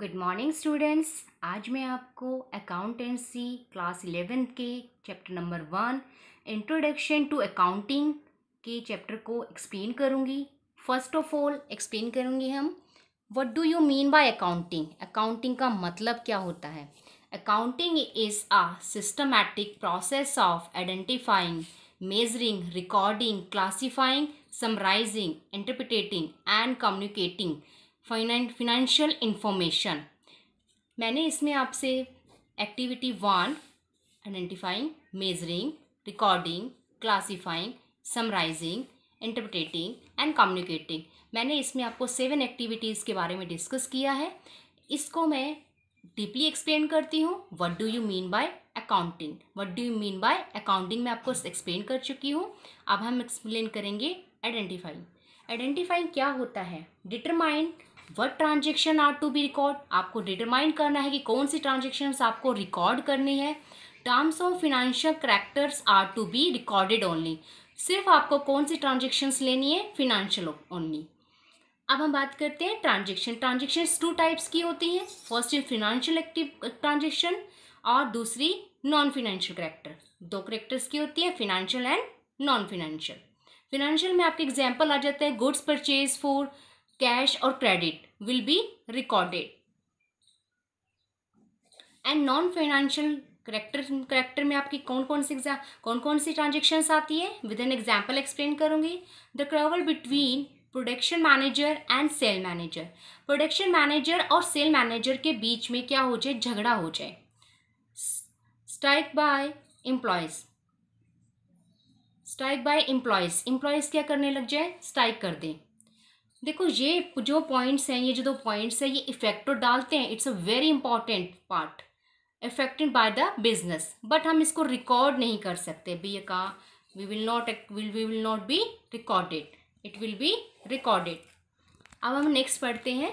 Good morning students आज मैं आपको अकाउंटेंसी क्लास इलेवेंथ के chapter number one introduction to accounting के चैप्टर को एक्सप्लेन करूँगी फर्स्ट ऑफ ऑल एक्सप्लेन करूँगी हम what do you mean by accounting accounting का मतलब क्या होता है accounting is a systematic process of identifying measuring recording classifying summarising interpreting and communicating financial information मैंने इसमें आपसे activity one identifying measuring recording classifying summarising interpreting and communicating मैंने इसमें आपको सेवन एक्टिविटीज़ के बारे में डिस्कस किया है इसको मैं डीपली एक्सप्लेन करती हूँ what do you mean by accounting what do you mean by accounting मैं आपको एक्सप्लेन कर चुकी हूँ अब हम एक्सप्लेन करेंगे आइडेंटिफाइंग आइडेंटिफाइंग क्या होता है determined what transaction are to be record आपको डिटरमाइन करना है कि कौन सी ट्रांजेक्शन आपको रिकॉर्ड करनी है terms of financial characters are to be recorded only सिर्फ आपको कौन सी ट्रांजेक्शन्स लेनी है फिनेंशियल ओनली अब हम बात करते हैं ट्रांजेक्शन ट्रांजेक्शन टू टाइप्स की होती हैं first is financial active transaction और दूसरी नॉन फिनेंशियल करेक्टर दो करेक्टर्स की होती है financial and non financial financial में आपके एग्जाम्पल आ जाते हैं goods purchase for cash or credit will be recorded and non financial character character में आपकी कौन कौन सी एग्जाम कौन कौन सी ट्रांजेक्शन आती है विद एन एग्जाम्पल एक्सप्लेन करूँगी the travel between production manager and sale manager production manager और सेल मैनेजर के बीच में क्या हो जाए झगड़ा हो जाए strike by employees strike by employees employees क्या करने लग जाए स्ट्राइक कर दें देखो ये जो पॉइंट्स हैं ये जो दो पॉइंट्स हैं ये इफेक्टो तो डालते हैं it's a very important part affected by the business but हम इसको रिकॉर्ड नहीं कर सकते बी ए का we will not we will not be recorded it will be recorded अब हम नेक्स्ट पढ़ते हैं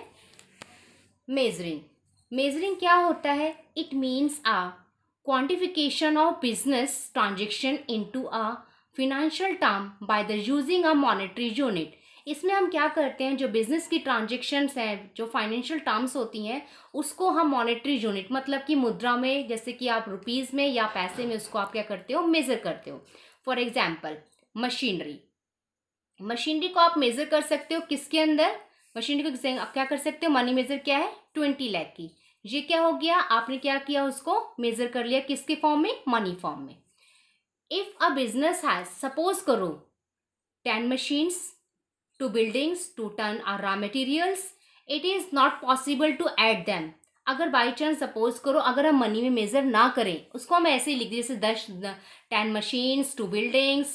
मेजरिंग मेजरिंग क्या होता है it means uh quantification of business transaction into a financial term by the using a monetary unit इसमें हम क्या करते हैं जो बिज़नेस की ट्रांजेक्शन्स हैं जो फाइनेंशियल टर्म्स होती हैं उसको हम मॉनेटरी यूनिट मतलब कि मुद्रा में जैसे कि आप रुपीज़ में या पैसे में उसको आप क्या करते हो मेज़र करते हो फॉर एग्ज़ाम्पल मशीनरी मशीनरी को आप मेज़र कर सकते हो किसके अंदर मशीनरी को आप क्या कर सकते हो मनी मेज़र क्या है ट्वेंटी लैख की ये क्या हो गया आपने क्या किया उसको मेज़र कर लिया किसके फॉर्म में मनी फॉर्म में if a business has suppose करो ten machines to buildings to turn our raw materials it is not possible to add them अगर बाई चांस सपोज करो अगर हम मनी में मेज़र ना करें उसको हम ऐसे ही लिख दिए जैसे दस ten machines two buildings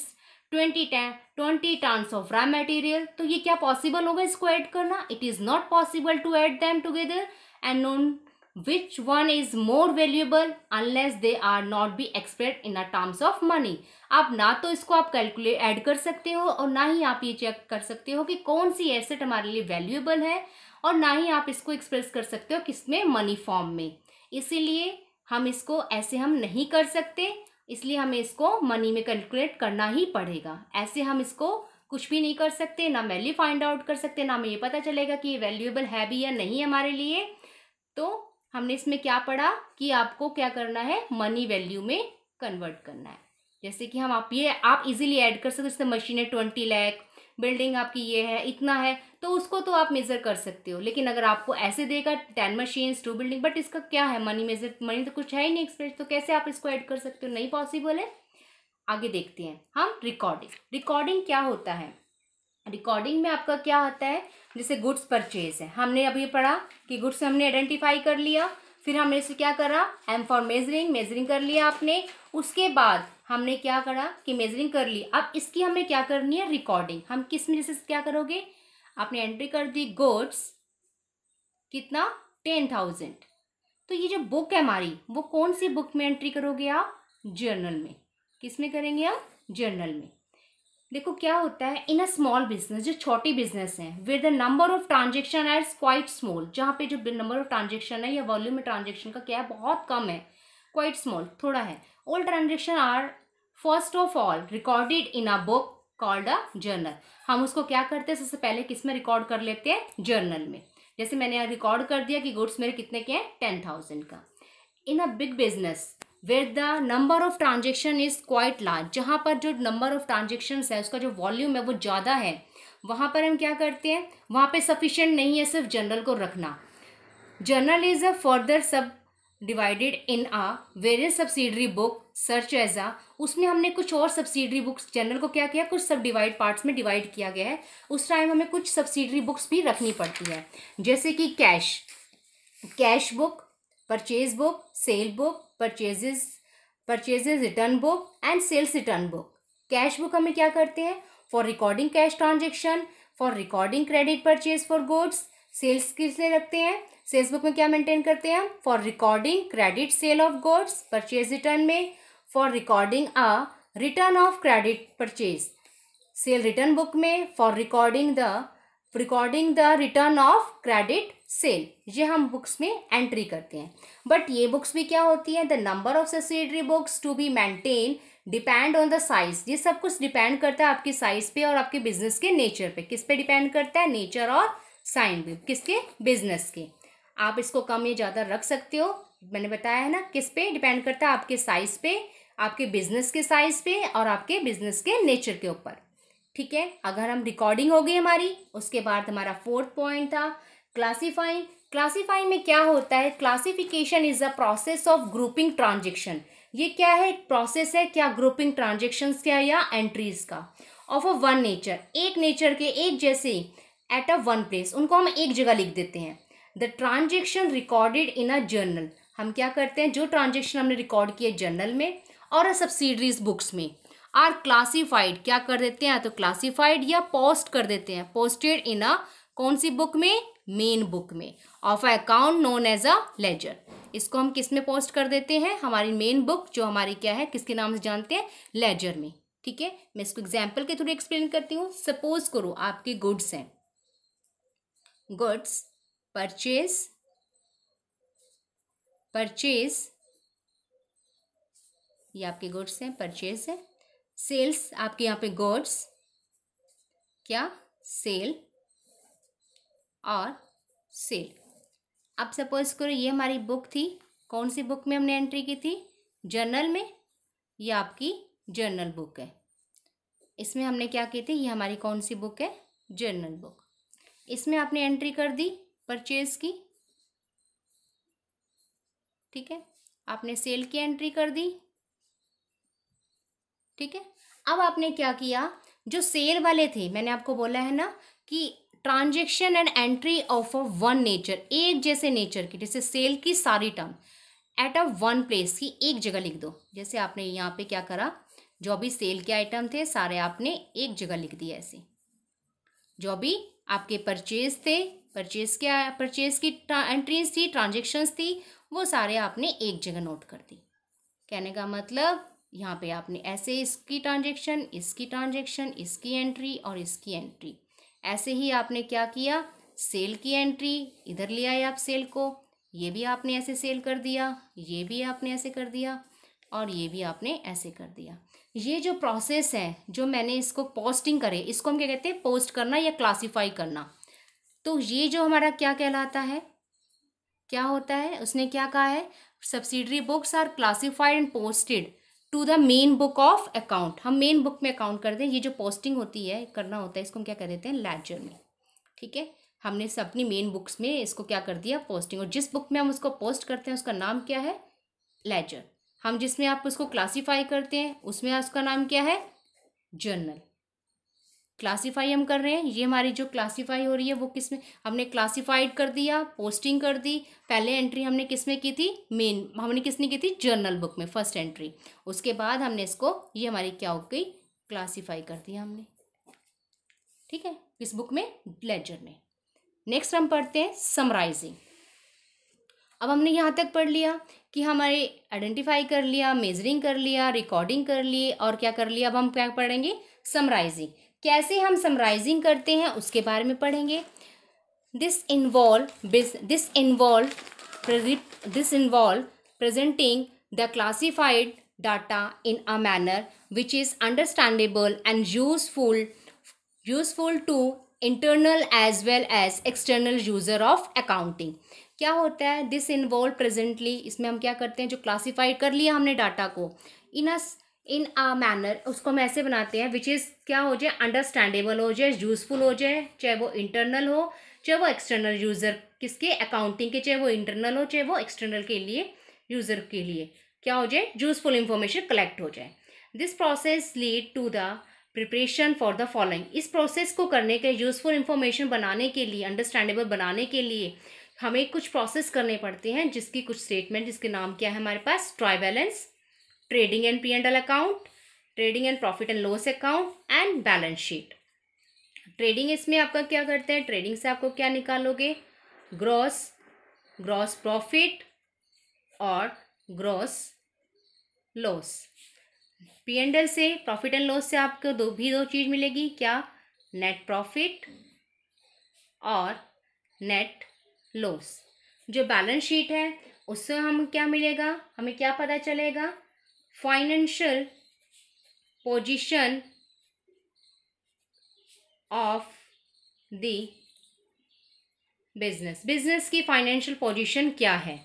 twenty ten twenty tons of raw material तो ये क्या पॉसिबल होगा इसको ऐड करना it is not possible to add them together and know which one is more valuable unless they are not be expressed in a terms of money आप ना तो इसको आप कैलकुलेट ऐड कर सकते हो और ना ही आप ये चेक कर सकते हो कि कौन सी एसेट हमारे लिए वैल्यूएबल है और ना ही आप इसको एक्सप्रेस कर सकते हो किसमें मनी फॉर्म में इसीलिए हम इसको ऐसे हम नहीं कर सकते इसलिए हमें इसको मनी में कैलकुलेट करना ही पड़ेगा ऐसे हम इसको कुछ भी नहीं कर सकते ना वैल्यू फाइंड आउट कर सकते ना हमें ये पता चलेगा कि ये वैल्यूएबल है भी या नहीं हमारे लिए तो हमने इसमें क्या पढ़ा कि आपको क्या करना है मनी वैल्यू में कन्वर्ट करना है जैसे कि हम आप ये आप इजीली ऐड कर सकते हो जैसे है ट्वेंटी लैख बिल्डिंग आपकी ये है इतना है तो उसको तो आप मेज़र कर सकते हो लेकिन अगर आपको ऐसे देगा ten machines two building but इसका क्या है मनी मेजर मनी तो कुछ है ही नहीं एक्सप्रेस तो कैसे आप इसको ऐड कर सकते हो नहीं पॉसिबल है आगे देखते हैं हम रिकॉर्डिंग रिकॉर्डिंग क्या होता है रिकॉर्डिंग में आपका क्या आता है जैसे गुड्स परचेज है हमने अभी पढ़ा कि गुड्स हमने आइडेंटिफाई कर लिया फिर हमने इसे क्या करा एम फॉर मेजरिंग मेजरिंग कर लिया आपने उसके बाद हमने क्या करा कि मेजरिंग कर ली अब इसकी हमने क्या करनी है रिकॉर्डिंग हम किस में जैसे क्या करोगे आपने एंट्री कर दी गुड्स कितना टेन थाउजेंड तो ये जो बुक है हमारी वो कौन सी बुक में एंट्री करोगे आप जर्नल में किस में करेंगे आप जर्नल में देखो क्या होता है इन अ स्मॉल बिजनेस जो छोटी बिजनेस है with the number of transaction are quite small जहाँ पे जो नंबर ऑफ ट्रांजेक्शन है या वॉल्यूम में ट्रांजेक्शन का क्या है बहुत कम है क्वाइट स्मॉल थोड़ा है all transaction are first of all recorded in a book called a journal हम उसको क्या करते हैं सबसे पहले किस में रिकॉर्ड कर लेते हैं जर्नल में जैसे मैंने यहाँ रिकॉर्ड कर दिया कि गुड्स मेरे कितने के हैं टेन थाउजेंड का in a big business where the number of transaction is quite large जहाँ पर जो नंबर ऑफ ट्रांजेक्शन है उसका जो वॉल्यूम है वो ज़्यादा है वहाँ पर हम क्या करते हैं वहाँ पर सफिशेंट नहीं है सिर्फ जनरल को रखना journal is a further subdivided in uh various subsidiary book सर्च एज आ उसमें हमने कुछ और सब्सिडरी बुक्स जनरल को क्या किया कुछ सब डिवाइड पार्ट्स में डिवाइड किया गया है उस टाइम हमें कुछ सब्सिडरी बुक्स भी रखनी पड़ती है जैसे कि cash cash book purchase book sale book purchases purchases return book and sales return book cash book हमें क्या करते हैं for recording cash transaction for recording credit purchase for goods sales किस लिए रखते हैं सेल्स बुक में क्या मेंटेन करते हैं for recording credit sale of goods purchase return में for recording a return of credit purchase sale return book में for recording the recording the return of credit sale ये हम बुक्स में entry करते हैं बट ये बुक्स भी क्या होती है the number of subsidiary books to be maintain depend on the size ये सब कुछ डिपेंड करता है आपकी साइज पे और आपके बिजनेस के नेचर पे किस पे डिपेंड करता है नेचर और साइन पे किसके बिजनेस के आप इसको कम या ज़्यादा रख सकते हो मैंने बताया है ना किस पे डिपेंड करता है आपके साइज पे आपके बिजनेस के साइज पे और आपके बिजनेस के नेचर के ऊपर ठीक है अगर हम रिकॉर्डिंग हो गई हमारी उसके बाद हमारा फोर्थ पॉइंट था क्लासीफाइंग क्लासीफाइंग में क्या होता है classification is a process of grouping transaction ये क्या है प्रोसेस है क्या ग्रुपिंग ट्रांजेक्शन क्या या एंट्रीज का ऑफ अ वन नेचर एक नेचर के एक जैसे एट अ वन प्लेस उनको हम एक जगह लिख देते हैं the transaction recorded in a journal हम क्या करते हैं जो ट्रांजेक्शन हमने रिकॉर्ड किए जर्नल में और सब्सिडरीज बुक्स में आर क्लासिफाइड क्या कर देते हैं तो क्लासिफाइड या पोस्ट कर देते हैं पोस्टेड इन अ कौन सी बुक में मेन बुक में of account known as a ledger इसको हम किस में पोस्ट कर देते हैं हमारी मेन बुक जो हमारी क्या है किसके नाम से जानते हैं लेजर में ठीक है मैं इसको एग्जाम्पल के थ्रू एक्सप्लेन करती हूँ सपोज करो आपके गुड्स हैं गुड्स परचेज परचेज ये आपके गुड्स हैं परचेज है सेल्स आपके यहाँ पे गोड्स क्या सेल और सेल अब सपोज करो ये हमारी बुक थी कौन सी बुक में हमने एंट्री की थी जर्नल में ये आपकी जर्नल बुक है इसमें हमने क्या की थी ये हमारी कौन सी बुक है जर्नल बुक इसमें आपने एंट्री कर दी परचेज की ठीक है आपने सेल की एंट्री कर दी ठीक है अब आपने क्या किया जो सेल वाले थे मैंने आपको बोला है ना कि transaction and entry of a one nature एक जैसे नेचर की जैसे सेल की सारी term at a one place की एक जगह लिख दो जैसे आपने यहाँ पे क्या करा जो भी सेल के आइटम थे सारे आपने एक जगह लिख दिए ऐसे जो भी आपके परचेज थे परचेज के परचेज की एंट्रीज थी ट्रांजेक्शन्स थी वो सारे आपने एक जगह नोट कर दी कहने का मतलब यहाँ पे आपने ऐसे इसकी ट्रांजेक्शन इसकी ट्रांजेक्शन इसकी एंट्री और इसकी एंट्री ऐसे ही आपने क्या किया सेल की एंट्री इधर ले आए आप सेल को ये भी आपने ऐसे सेल कर दिया ये भी आपने ऐसे कर दिया और ये भी आपने ऐसे कर दिया ये जो प्रोसेस है जो मैंने इसको पोस्टिंग करे इसको हम क्या कहते हैं पोस्ट करना या क्लासीफाई करना तो ये जो हमारा क्या कहलाता है क्या होता है उसने क्या कहा है subsidiary books are classified and posted to the main book of account हम मेन बुक में अकाउंट कर दें ये जो पोस्टिंग होती है करना होता है इसको हम क्या कर देते हैं लेजर में ठीक है हमने सब अपनी मेन बुक्स में इसको क्या कर दिया पोस्टिंग और जिस बुक में हम उसको पोस्ट करते हैं उसका नाम क्या है लेजर हम जिसमें आप उसको क्लासीफाई करते हैं उसमें उसका नाम क्या है जर्नल क्लासीफाई हम कर रहे हैं ये हमारी जो क्लासीफाई हो रही है वो किस में हमने क्लासीफाइड कर दिया पोस्टिंग कर दी पहले एंट्री हमने किस में की थी मेन हमने किसने की थी जर्नल बुक में फर्स्ट एंट्री उसके बाद हमने इसको ये हमारी क्या हो गई क्लासीफाई कर दिया हमने ठीक है इस बुक में लेजर में नेक्स्ट हम पढ़ते हैं समराइजिंग अब हमने यहाँ तक पढ़ लिया कि हमारे आइडेंटिफाई कर लिया मेजरिंग कर लिया रिकॉर्डिंग कर लिए और क्या कर लिया अब हम क्या पढ़ेंगे समराइजिंग कैसे हम समराइजिंग करते हैं उसके बारे में पढ़ेंगे this involve this involve this involve presenting the classified data in a manner which is understandable and useful useful to internal as well as external user of accounting क्या होता है दिस इन्वॉल्व प्रजेंटली इसमें हम क्या करते हैं जो classified कर लिया हमने डाटा को इन अस इन आ मैनर उसको हम ऐसे बनाते हैं विच इज़ क्या हो जाए अंडरस्टैंडेबल हो जाए यूज़फुल हो जाए चाहे वो इंटरनल हो चाहे वो एक्सटर्नल यूज़र किसके अकाउंटिंग के चाहे वो इंटरनल हो चाहे वो एक्सटर्नल के लिए यूज़र के लिए क्या हो जाए यूज़फुल इंफॉर्मेशन कलेक्ट हो जाए this process lead to the preparation for the following इस प्रोसेस को करने के यूज़फुल इंफॉर्मेशन बनाने के लिए अंडरस्टैंडेबल बनाने के लिए हमें कुछ प्रोसेस करने पड़ते हैं जिसकी कुछ स्टेटमेंट जिसके नाम क्या है हमारे पास trial balance trading P and L account trading and profit and loss account and balance sheet trading इसमें आपका क्या करते हैं ट्रेडिंग से आपको क्या निकालोगे ग्रॉस ग्रॉस प्रॉफिट और gross loss P and L से प्रॉफिट एंड लॉस से आपको दो भी दो चीज़ मिलेगी क्या नेट प्रॉफिट और नेट लॉस जो बैलेंस शीट है उससे हम क्या मिलेगा हमें क्या पता चलेगा financial position of the business business की फाइनेंशियल पोजिशन क्या है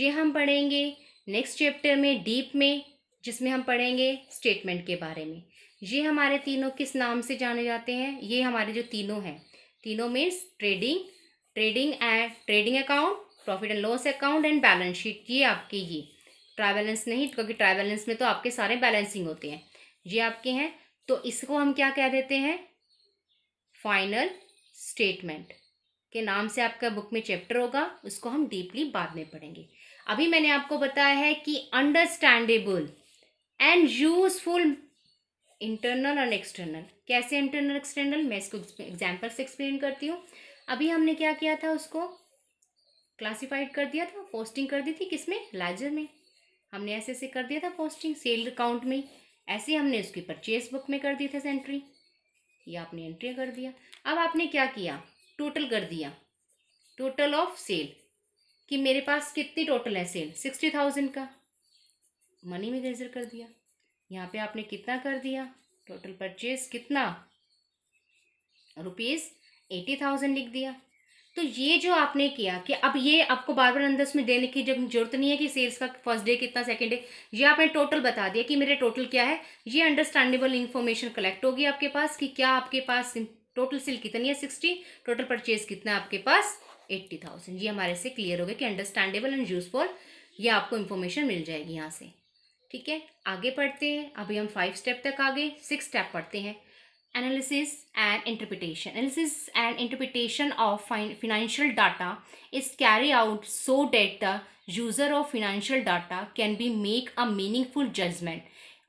ये हम पढ़ेंगे नेक्स्ट चैप्टर में डीप में जिसमें हम पढ़ेंगे स्टेटमेंट के बारे में ये हमारे तीनों किस नाम से जाने जाते हैं ये हमारे जो तीनों हैं तीनों means trading trading and trading account profit and loss account and balance sheet ये आपके ये ट्राई बैलेंस नहीं क्योंकि ट्राई बैलेंस में तो आपके सारे बैलेंसिंग होते हैं ये आपके हैं तो इसको हम क्या कह देते हैं फाइनल स्टेटमेंट के नाम से आपका बुक में चैप्टर होगा उसको हम डीपली बाद में पढ़ेंगे अभी मैंने आपको बताया है कि understandable and useful internal and external कैसे इंटरनल एक्सटर्नल मैं इसको एग्जाम्पल से एक्सप्लेन करती हूँ अभी हमने क्या किया था उसको क्लासिफाइड कर दिया था पोस्टिंग कर दी थी किसमें लार्जर में हमने ऐसे ऐसे कर दिया था पोस्टिंग सेल अकाउंट में ऐसे हमने उसकी परचेज बुक में कर दी थी एंट्री ये आपने एंट्री कर दिया अब आपने क्या किया टोटल कर दिया टोटल ऑफ सेल कि मेरे पास कितनी टोटल है सेल सिक्सटी थाउजेंड का मनी में रेजर कर दिया यहाँ पे आपने कितना कर दिया टोटल परचेज कितना रुपीज़ एटी थाउजेंड लिख दिया तो ये जो आपने किया कि अब ये आपको बार बार अंदर में देने की जब जरूरत नहीं है कि सेल्स का फर्स्ट डे कितना सेकेंड डे ये आपने टोटल बता दिया कि मेरे टोटल क्या है ये अंडरस्टैंडेबल इन्फॉर्मेशन कलेक्ट होगी आपके पास कि क्या आपके पास टोटल सेल कितनी है सिक्सटी टोटल परचेज कितना है आपके पास एट्टी थाउजेंड ये हमारे से क्लियर हो गया कि अंडरस्टैंडेबल एंड यूजफुल ये आपको इन्फॉर्मेशन मिल जाएगी यहाँ से ठीक है आगे पढ़ते हैं अभी हम फाइव स्टेप तक आ गए सिक्स स्टेप पढ़ते हैं Analysis and interpretation. Analysis and interpretation of financial data is carried out so that the user of financial data can be make a meaningful judgement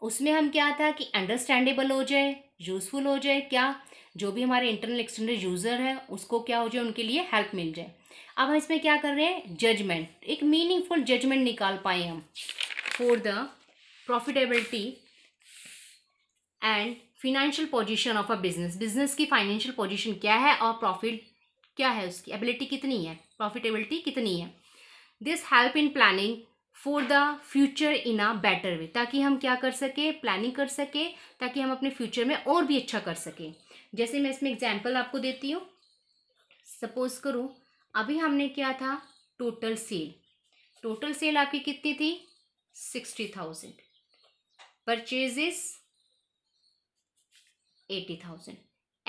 उसमें हम क्या था कि अंडरस्टैंडेबल हो जाए यूज़फुल हो जाए क्या जो भी हमारे इंटरनल एक्सटर्नल यूज़र है उसको क्या हो जाए उनके लिए हेल्प मिल जाए अब हम इसमें क्या कर रहे हैं जजमेंट एक मीनिंगफुल जजमेंट निकाल पाए हम for the profitability and financial position of a business business की फाइनेंशियल पोजिशन क्या है और प्रॉफिट क्या है उसकी एबिलिटी कितनी है प्रॉफिटेबिलिटी कितनी है this help in planning for the future in a better way ताकि हम क्या कर सकें प्लानिंग कर सकें ताकि हम अपने फ्यूचर में और भी अच्छा कर सकें जैसे मैं इसमें एग्जाम्पल आपको देती हूँ सपोज करूँ अभी हमने क्या था टोटल सेल टोटल सेल आपकी कितनी थी sixty thousand purchases eighty thousand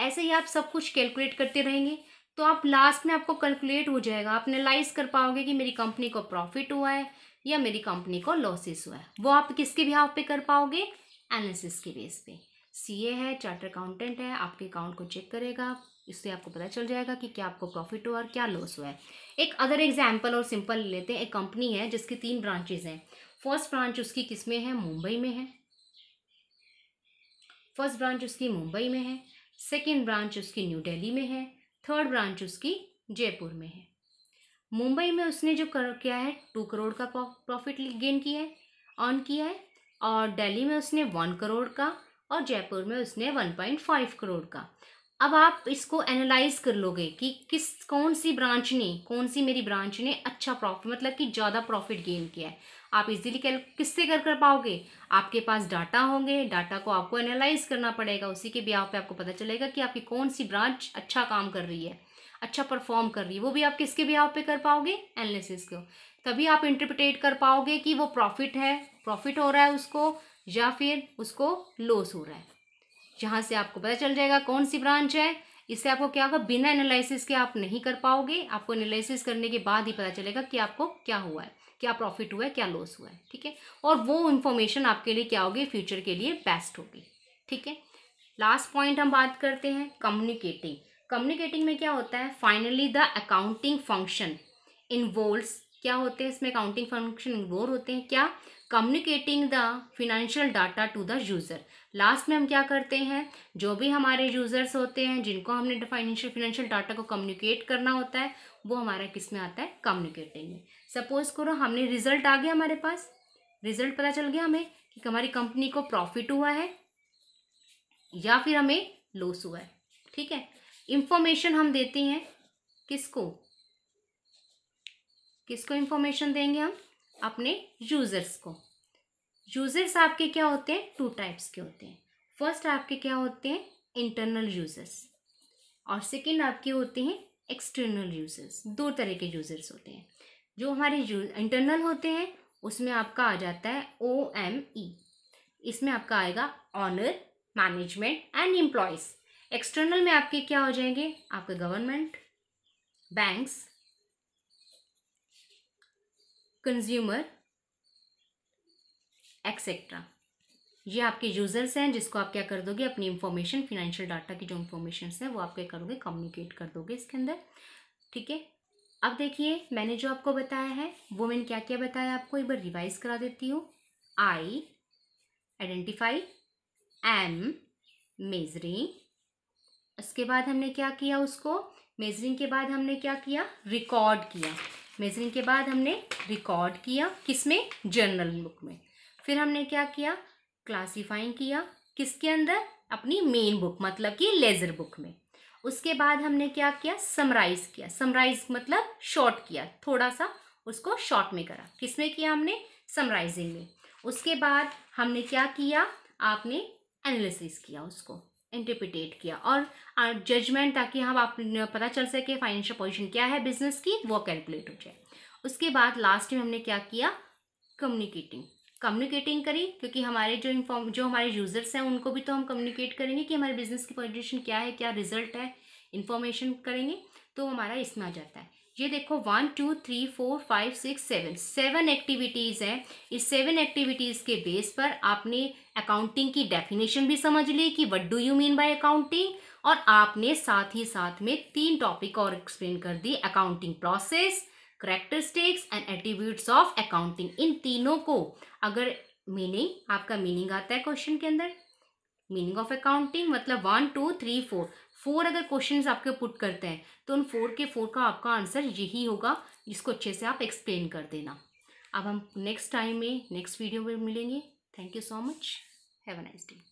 ऐसे ही आप सब कुछ कैलकुलेट करते रहेंगे तो आप लास्ट में आपको कैलकुलेट हो जाएगा आप एनालाइज कर पाओगे कि मेरी कंपनी को प्रॉफिट हुआ है या मेरी कंपनी को लॉसेस हुआ है वो आप किसके भी पे कर पाओगे एनालिसिस के बेस पे सीए है चार्टर अकाउंटेंट है आपके अकाउंट को चेक करेगा इससे आपको पता चल जाएगा कि क्या आपको प्रॉफिट हुआ और क्या लॉस हुआ है एक अदर एग्जाम्पल और सिंपल लेते हैं एक कंपनी है जिसकी तीन ब्रांचेज हैं फर्स्ट ब्रांच उसकी किस में है मुंबई में है फर्स्ट ब्रांच उसकी मुंबई में है सेकेंड ब्रांच उसकी न्यू डेली में है थर्ड ब्रांच उसकी जयपुर में है मुंबई में उसने जो कर किया है टू करोड़ का प्रॉफिट गेन किया है ऑन किया है और दिल्ली में उसने वन करोड़ का और जयपुर में उसने वन पॉइंट फाइव करोड़ का अब आप इसको एनालाइज कर लोगे कि किस कौन सी ब्रांच ने कौन सी मेरी ब्रांच ने अच्छा प्रॉफिट मतलब कि ज़्यादा प्रॉफिट गेन किया है आप इजीली कैल किससे कर कर पाओगे आपके पास डाटा होंगे डाटा को आपको एनालाइज करना पड़ेगा उसी के आप पे आपको पता चलेगा कि आपकी कौन सी ब्रांच अच्छा काम कर रही है अच्छा परफॉर्म कर रही है वो भी आप किसके भी पे कर पाओगे एनालिसिस को तभी आप इंटरप्रिटेट कर पाओगे कि वो प्रॉफिट है प्रॉफिट हो रहा है उसको या फिर उसको लॉस हो रहा है यहाँ से आपको पता चल जाएगा कौन सी ब्रांच है इससे आपको क्या होगा बिना एनालिसिस के आप नहीं कर पाओगे आपको एनालिसिस करने के बाद ही पता चलेगा कि आपको क्या हुआ है क्या प्रॉफिट हुआ है क्या लॉस हुआ है ठीक है और वो इन्फॉर्मेशन आपके लिए क्या होगी फ्यूचर के लिए बेस्ट होगी ठीक है लास्ट पॉइंट हम बात करते हैं कम्युनिकेटिंग कम्युनिकेटिंग में क्या होता है finally the accounting function involve क्या होते हैं इसमें अकाउंटिंग फंक्शन इन्वॉल्व होते हैं क्या communicating the financial data to the user last में हम क्या करते हैं जो भी हमारे यूज़र्स होते हैं जिनको हमने फाइनेंशियल फिनेंशियल डाटा को कम्युनिकेट करना होता है वो हमारा किस में आता है कम्युनिकेटिंग में सपोज करो हमने रिजल्ट आ गया हमारे पास रिजल्ट पता चल गया हमें कि हमारी कंपनी को प्रॉफिट हुआ है या फिर हमें लॉस हुआ है ठीक है इंफॉर्मेशन हम देते हैं किसको किसको इंफॉर्मेशन देंगे हम अपने यूज़र्स को यूज़र्स आपके क्या होते हैं टू टाइप्स के होते हैं फर्स्ट आपके क्या होते हैं इंटरनल यूज़र्स और सेकेंड आपके होते हैं एक्सटर्नल यूज़र्स दो तरह के यूज़र्स होते हैं जो हमारे इंटरनल होते हैं उसमें आपका आ जाता है ओ एम ई इसमें आपका आएगा owner management and employees external में आपके क्या हो जाएंगे आपके गवर्नमेंट बैंक्स कंज्यूमर एक्सेट्रा ये आपके यूजर्स हैं जिसको आप क्या कर दोगे अपनी इन्फॉर्मेशन फिनेंशियल डाटा की जो इन्फॉर्मेशन है वो आप क्या करोगे कम्युनिकेट कर दोगे इसके अंदर ठीक है अब देखिए मैंने जो आपको बताया है वो मैंने क्या क्या बताया आपको एक बार रिवाइज करा देती हूँ आई आइडेंटिफाई एम मेजरिंग उसके बाद हमने क्या किया उसको मेजरिंग के बाद हमने क्या किया रिकॉर्ड किया मेजरिंग के बाद हमने रिकॉर्ड किया किस में जर्नल बुक में फिर हमने क्या किया क्लासीफाइंग किया किसके अंदर अपनी मेन बुक मतलब कि लेज़र बुक में उसके बाद हमने क्या किया समराइज़ किया समराइज़ मतलब शॉर्ट किया थोड़ा सा उसको शॉर्ट में करा किस में किया हमने समराइजिंग में उसके बाद हमने क्या किया आपने एनालिसिस किया उसको इंटरप्रिटेट किया और जजमेंट ताकि हम आप पता चल सके फाइनेंशियल पोजिशन क्या है बिजनेस की वो कैलकुलेट हो जाए उसके बाद लास्ट में हमने क्या किया कम्युनिकेटिंग कम्युनिकेटिंग करें क्योंकि हमारे जो इन्फॉर्म जो हमारे यूज़र्स हैं उनको भी तो हम कम्युनिकेट करेंगे कि हमारे बिज़नेस की पोजिशन क्या है क्या रिजल्ट है इन्फॉर्मेशन करेंगे तो हमारा इसमें आ जाता है ये देखो one two three four five six seven seven activities हैं इस सेवन एक्टिविटीज़ के बेस पर आपने अकाउंटिंग की डेफिनेशन भी समझ ली कि what do you mean by accounting और आपने साथ ही साथ में तीन टॉपिक और एक्सप्लेन कर दी accounting process characteristics and attitudes of accounting इन तीनों को अगर मीनिंग आपका मीनिंग आता है क्वेश्चन के अंदर मीनिंग ऑफ अकाउंटिंग मतलब one two three four four अगर क्वेश्चन आपके पुट करते हैं तो उन फोर के फोर का आपका आंसर यही होगा जिसको अच्छे से आप एक्सप्लेन कर देना अब हम नेक्स्ट टाइम में नेक्स्ट वीडियो में मिलेंगे thank you so much have a nice day